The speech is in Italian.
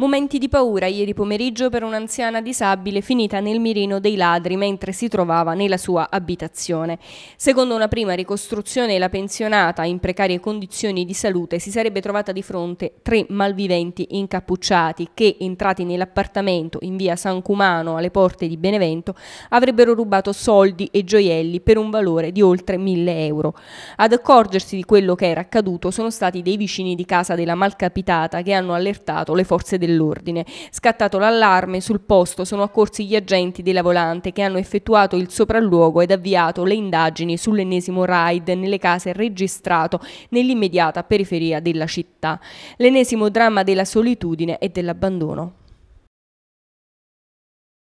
Momenti di paura ieri pomeriggio per un'anziana disabile finita nel mirino dei ladri mentre si trovava nella sua abitazione. Secondo una prima ricostruzione la pensionata in precarie condizioni di salute si sarebbe trovata di fronte tre malviventi incappucciati che entrati nell'appartamento in via San Cumano alle porte di Benevento avrebbero rubato soldi e gioielli per un valore di oltre mille euro. Ad accorgersi di quello che era accaduto sono stati dei vicini di casa della malcapitata che hanno allertato le forze del dell'ordine. Scattato l'allarme, sul posto sono accorsi gli agenti della volante che hanno effettuato il sopralluogo ed avviato le indagini sull'ennesimo raid nelle case registrato nell'immediata periferia della città. L'ennesimo dramma della solitudine e dell'abbandono.